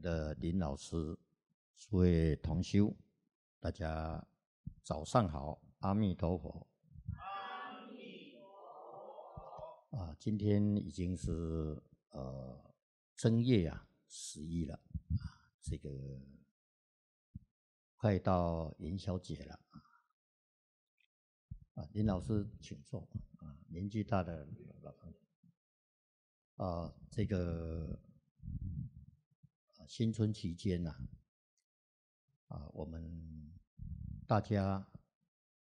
的林老师，诸位同修，大家早上好，阿弥陀佛。啊，今天已经是呃正月呀，十一了啊，这个快到元宵节了啊。啊，林老师请坐啊，年纪大的老朋友啊，这个。新春期间呐，啊，我们大家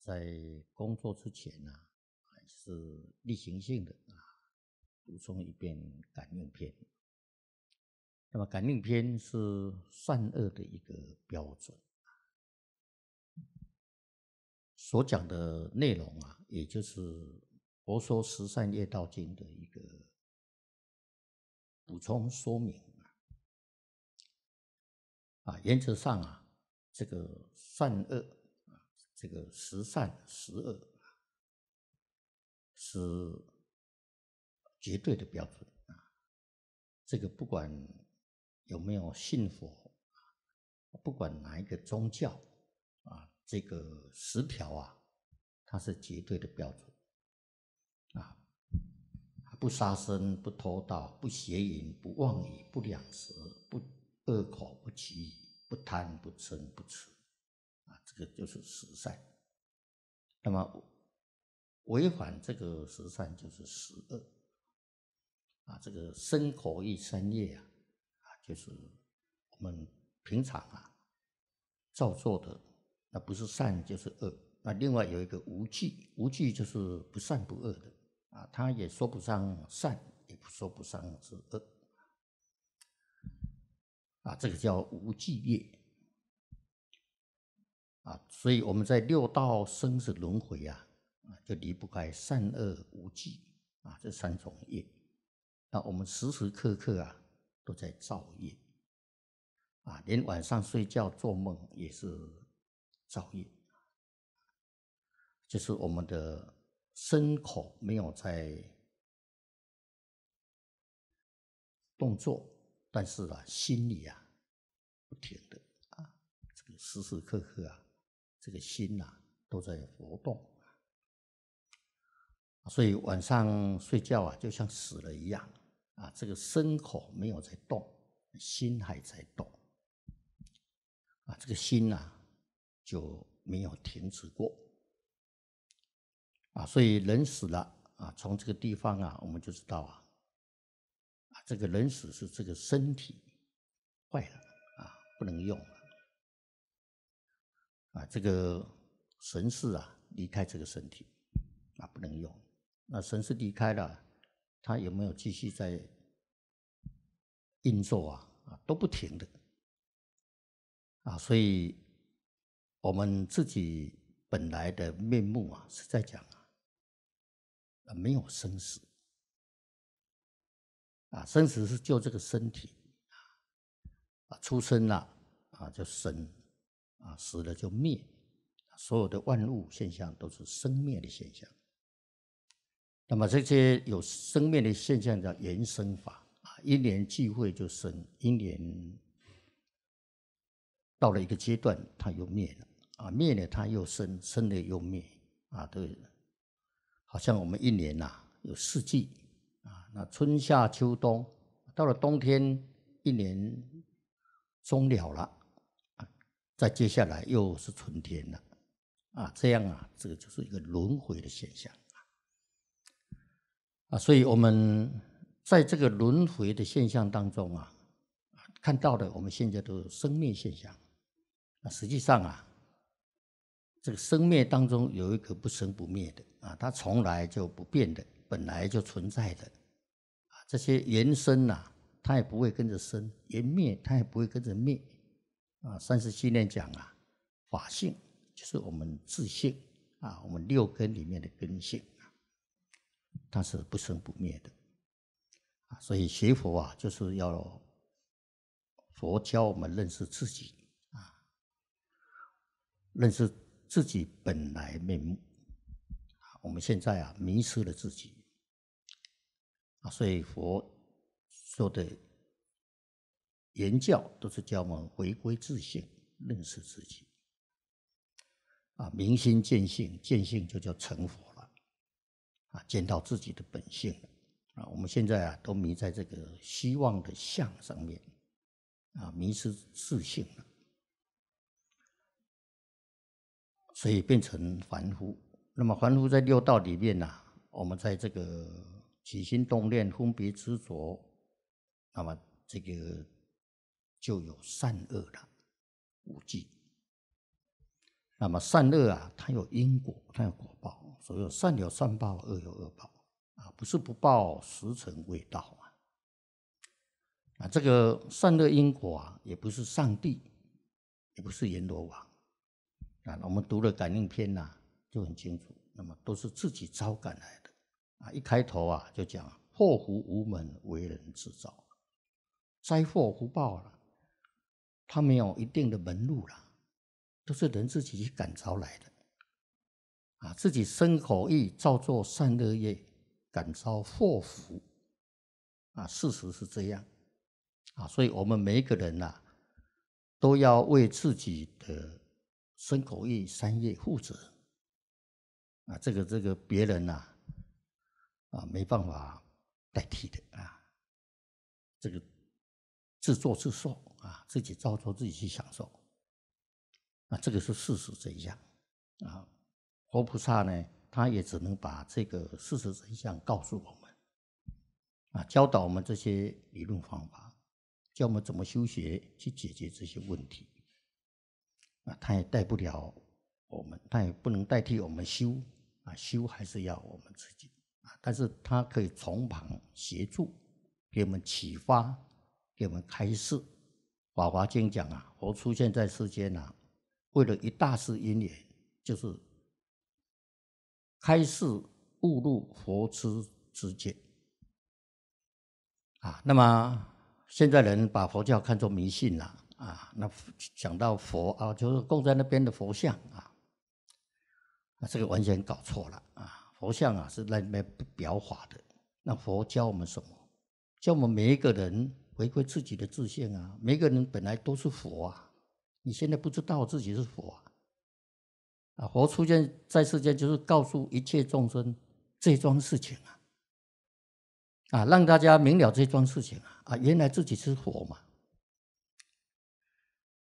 在工作之前呐，还是例行性的啊，补充一遍感应篇。那么，感应篇是善恶的一个标准，所讲的内容啊，也就是佛说十善业道经的一个补充说明。啊，原则上啊，这个善恶啊，这个十善十恶是绝对的标准啊。这个不管有没有信佛，不管哪一个宗教啊，这个十条啊，它是绝对的标准啊。不杀生，不偷盗，不邪淫，不妄语，不两舌，不。恶口不欺，不贪不嗔不痴，啊，这个就是十善。那么违反这个十善就是十恶。啊，这个生活一三业啊，啊，就是我们平常啊造作的，那不是善就是恶。那另外有一个无忌，无忌就是不善不恶的，啊，他也说不上善，也不说不上是恶。啊，这个叫无记业啊，所以我们在六道生死轮回啊，就离不开善恶无记啊这三种业。那我们时时刻刻啊都在造业啊，连晚上睡觉做梦也是造业，就是我们的身口没有在动作，但是呢，心里啊。不停的啊，这个时时刻刻啊，这个心呐都在活动，所以晚上睡觉啊，就像死了一样啊，这个身口没有在动，心还在动，啊，这个心呐就没有停止过，啊，所以人死了啊，从这个地方啊，我们就知道啊，这个人死是这个身体坏了。不能用了啊！这个神识啊，离开这个身体啊，不能用。那神识离开了，他有没有继续在运作啊？啊，都不停的啊！所以，我们自己本来的面目啊，是在讲啊，没有生死啊，生死是就这个身体。啊，出生了啊，就生；啊，死了就灭。所有的万物现象都是生灭的现象。那么这些有生灭的现象叫延生法啊。一年聚会就生，一年到了一个阶段，它又灭了。啊，灭了它又生，生了又灭。啊，对，好像我们一年呐有四季啊。那春夏秋冬，到了冬天，一年。终了了啊！再接下来又是春天了，啊，这样啊，这个就是一个轮回的现象啊。啊，所以我们在这个轮回的现象当中啊，看到的我们现在都是生灭现象。那实际上啊，这个生灭当中有一个不生不灭的啊，它从来就不变的，本来就存在的啊，这些延伸呐。它也不会跟着生，也灭，它也不会跟着灭。啊，三十七念讲啊，法性就是我们自性啊，我们六根里面的根性啊，它是不生不灭的。啊，所以学佛啊，就是要佛教我们认识自己啊，认识自己本来面目。啊，我们现在啊，迷失了自己。啊，所以佛。说的言教都是教我们回归自性，认识自己。啊，明心见性，见性就叫成佛了。啊，见到自己的本性了。啊，我们现在啊，都迷在这个希望的相上面，啊，迷失自性了，所以变成凡夫。那么凡夫在六道里面呢，我们在这个起心动念、分别执着。那么这个就有善恶了，五忌。那么善恶啊，它有因果，它有果报，所有善有善报，恶有恶报啊，不是不报，时辰未到啊。啊，这个善恶因果啊，也不是上帝，也不是阎罗王啊。我们读了感应篇呐，就很清楚。那么都是自己招感来的啊。一开头啊，就讲祸福无门，为人自造。灾祸福报了，他没有一定的门路了，都是人自己去感召来的。啊，自己身口意造作善恶业，感召祸福。啊，事实是这样。啊，所以我们每一个人呐，都要为自己的身口意三业负责。啊，这个这个别人呐，啊，没办法代替的啊，这个。自作自受啊，自己造作自己去享受啊，这个是事实真相啊。活菩萨呢，他也只能把这个事实真相告诉我们啊，教导我们这些理论方法，教我们怎么修学去解决这些问题啊。他也带不了我们，他也不能代替我们修啊，修还是要我们自己啊。但是他可以从旁协助，给我们启发。给我们开示，《法华经》讲啊，佛出现在世间啊，为了一大事因缘，就是开示悟入佛之之界啊。那么现在人把佛教看作迷信了啊，那讲到佛啊，就是供在那边的佛像啊，那这个完全搞错了啊。佛像啊是那边表法的，那佛教我们什么？教我们每一个人。回归自己的自信啊！每个人本来都是佛啊！你现在不知道自己是佛啊！佛出现在世间，就是告诉一切众生这桩事情啊！啊，让大家明了这桩事情啊！啊，原来自己是佛嘛！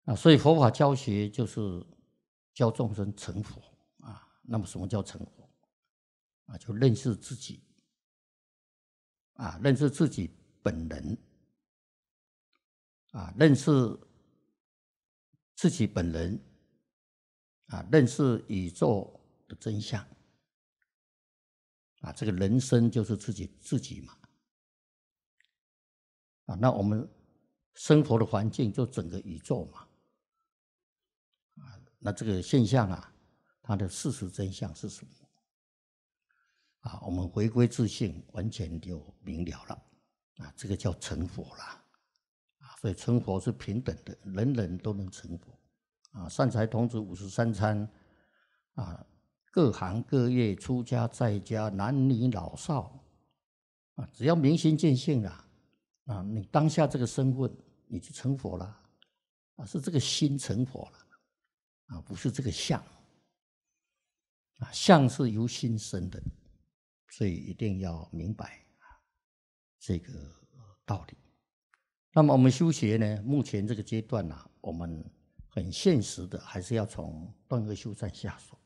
啊，所以佛法教学就是教众生成佛啊！那么什么叫成佛啊？就认识自己啊！认识自己本人。啊，认识自己本人，啊，认识宇宙的真相，啊，这个人生就是自己自己嘛，啊，那我们生活的环境就整个宇宙嘛，啊，那这个现象啊，它的事实真相是什么？啊，我们回归自信，完全就明了了，啊，这个叫成佛了。所以成佛是平等的，人人都能成佛。啊，善财童子五十三参，啊，各行各业出家在家，男女老少，啊，只要明心见性啊，啊，你当下这个身份你就成佛了，啊，是这个心成佛了，啊，不是这个相，啊，相是由心生的，所以一定要明白啊这个道理。那么我们修学呢？目前这个阶段呢，我们很现实的，还是要从断恶修善下手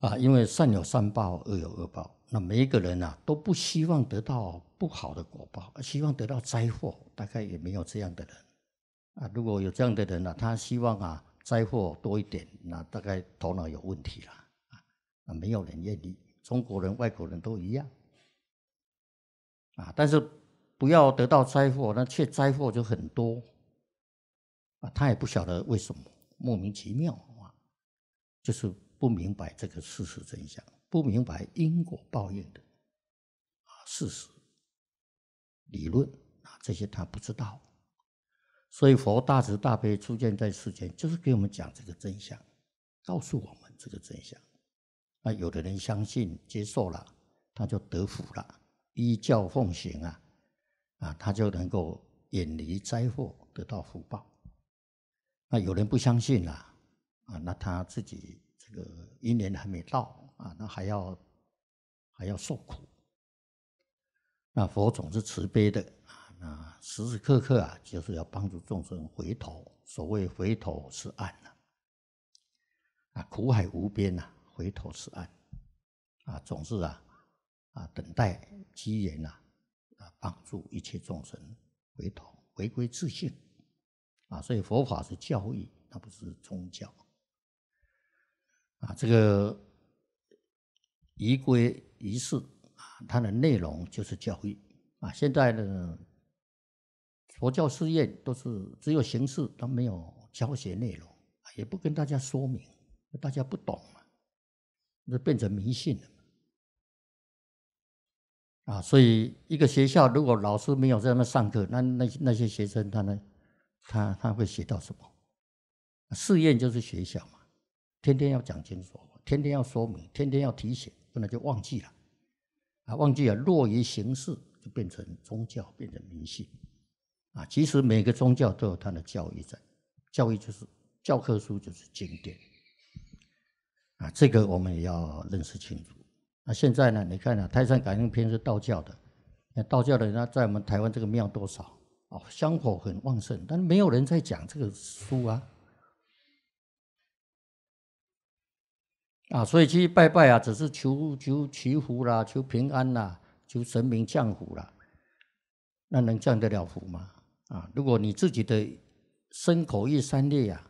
啊！因为善有善报，恶有恶报。那每一个人呢，都不希望得到不好的果报，希望得到灾祸。大概也没有这样的人啊。如果有这样的人呢，他希望啊灾祸多一点，那大概头脑有问题了啊！那没有人愿意，中国人、外国人都一样啊。但是。不要得到灾祸，那却灾祸就很多啊！他也不晓得为什么，莫名其妙啊，就是不明白这个事实真相，不明白因果报应的啊事实理论啊，这些他不知道。所以佛大慈大悲出现在世间，就是给我们讲这个真相，告诉我们这个真相。那有的人相信接受了，他就得福了，依教奉行啊。啊，他就能够远离灾祸，得到福报。那有人不相信啦，啊，那他自己这个因缘还没到啊，那还要还要受苦。那佛总是慈悲的啊，那时时刻刻啊，就是要帮助众生回头。所谓回头是岸呐，啊，苦海无边呐，回头是岸。啊，总是啊，啊，等待机缘呐。帮助一切众生回头回归自信啊！所以佛法是教育，它不是宗教啊！这个仪规仪式啊，它的内容就是教育啊！现在的佛教寺院都是只有形式，它没有教学内容，也不跟大家说明，大家不懂嘛，那变成迷信了嘛！啊，所以一个学校如果老师没有在那上课，那那那些学生他呢，他他会学到什么？试验就是学校嘛，天天要讲清楚，天天要说明，天天要提醒，不然就忘记了，啊，忘记了，落于形式就变成宗教，变成迷信，啊，其实每个宗教都有它的教育在，教育就是教科书就是经典，啊，这个我们也要认识清楚。那现在呢？你看啊，泰山感应篇》是道教的，那道教的呢，在我们台湾这个庙多少啊？香火很旺盛，但没有人在讲这个书啊！啊，所以去拜拜啊，只是求求祈福啦，求平安啦，求神明降福啦。那能降得了福吗？啊，如果你自己的身口越三业啊，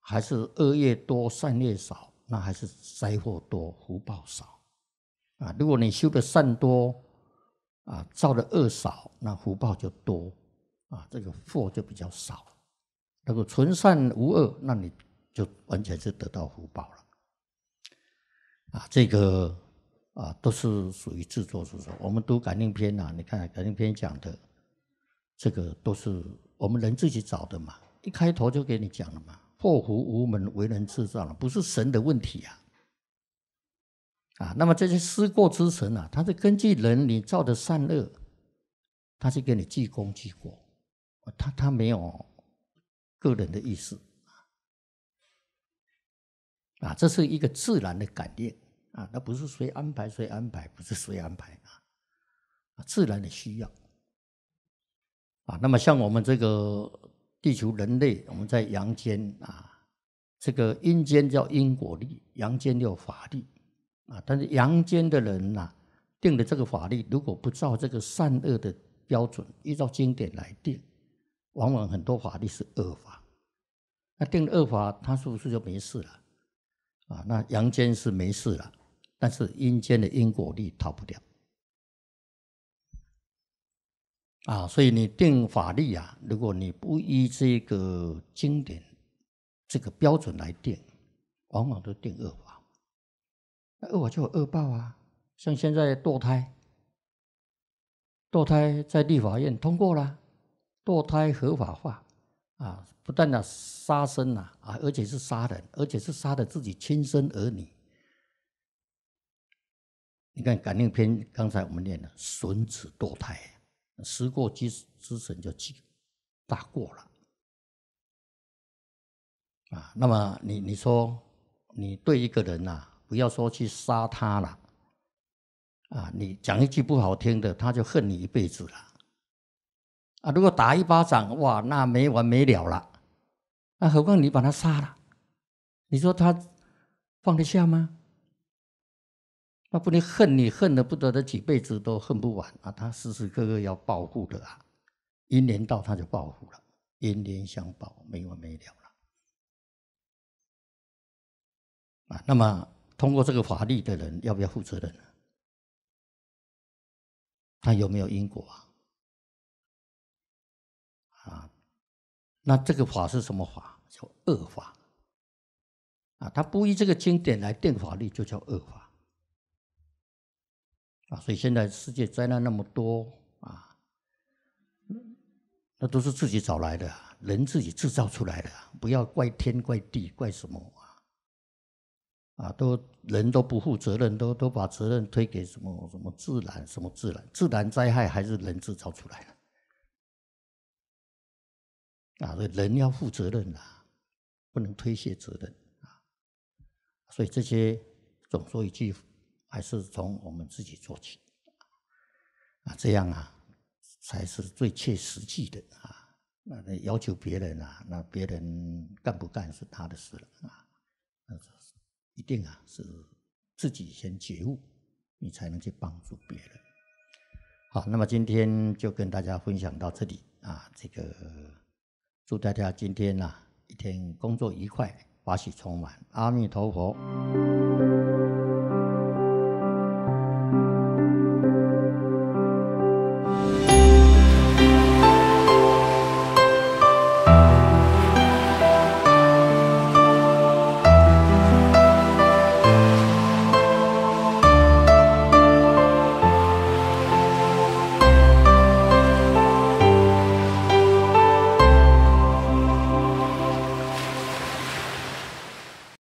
还是恶业多，善业少，那还是灾祸多，福报少。啊，如果你修的善多，啊造的恶少，那福报就多，啊这个祸就比较少。如果纯善无恶，那你就完全是得到福报了。啊，这个啊都是属于自作自受。我们读感应篇呐，你看感应篇讲的，这个都是我们人自己找的嘛。一开头就给你讲了嘛，祸福无门，为人自造了，不是神的问题啊。啊，那么这些思过之神啊，他是根据人你造的善恶，他是给你记功记过，他他没有个人的意思啊，这是一个自然的感应啊，那不是谁安排谁安排，不是谁安排啊，啊，自然的需要啊。那么像我们这个地球人类，我们在阳间啊，这个阴间叫因果律，阳间叫法律。啊，但是阳间的人呐，定的这个法律，如果不照这个善恶的标准，依照经典来定，往往很多法律是恶法。那定恶法，他是不是就没事了？啊，那阳间是没事了，但是阴间的因果力逃不掉。啊，所以你定法律啊，如果你不依这个经典这个标准来定，往往都定恶法。恶就有恶报啊！像现在堕胎，堕胎在立法院通过了，堕胎合法化啊！不但要杀生呐，啊，而且是杀人，而且是杀的自己亲生儿女。你看感应篇刚才我们念的“损子堕胎”，时过之之损就极大过了啊。那么你你说你对一个人呐？不要说去杀他了，啊，你讲一句不好听的，他就恨你一辈子了。啊，如果打一巴掌，哇，那没完没了了。啊，何况你把他杀了，你说他放得下吗？那不，能恨你恨的不得的几辈子都恨不完啊！他时时刻刻要报复的啊，一年到他就报复了，冤冤相报，没完没了了。啊，那么。通过这个法律的人要不要负责任？他有没有因果啊？啊，那这个法是什么法？叫恶法啊！他不依这个经典来定法律，就叫恶法啊！所以现在世界灾难那么多啊，那都是自己找来的，人自己制造出来的，不要怪天怪地怪什么。啊，都人都不负责任，都都把责任推给什么什么自然，什么自然自然灾害还是人制造出来的？啊，所以人要负责任啊，不能推卸责任啊。所以这些总说一句，还是从我们自己做起啊。这样啊才是最切实际的啊。那要求别人啊，那别人干不干是他的事了啊。那这是。一定啊，是自己先觉悟，你才能去帮助别人。好，那么今天就跟大家分享到这里啊。这个祝大家今天啊、一天工作愉快，欢喜充满。阿弥陀佛。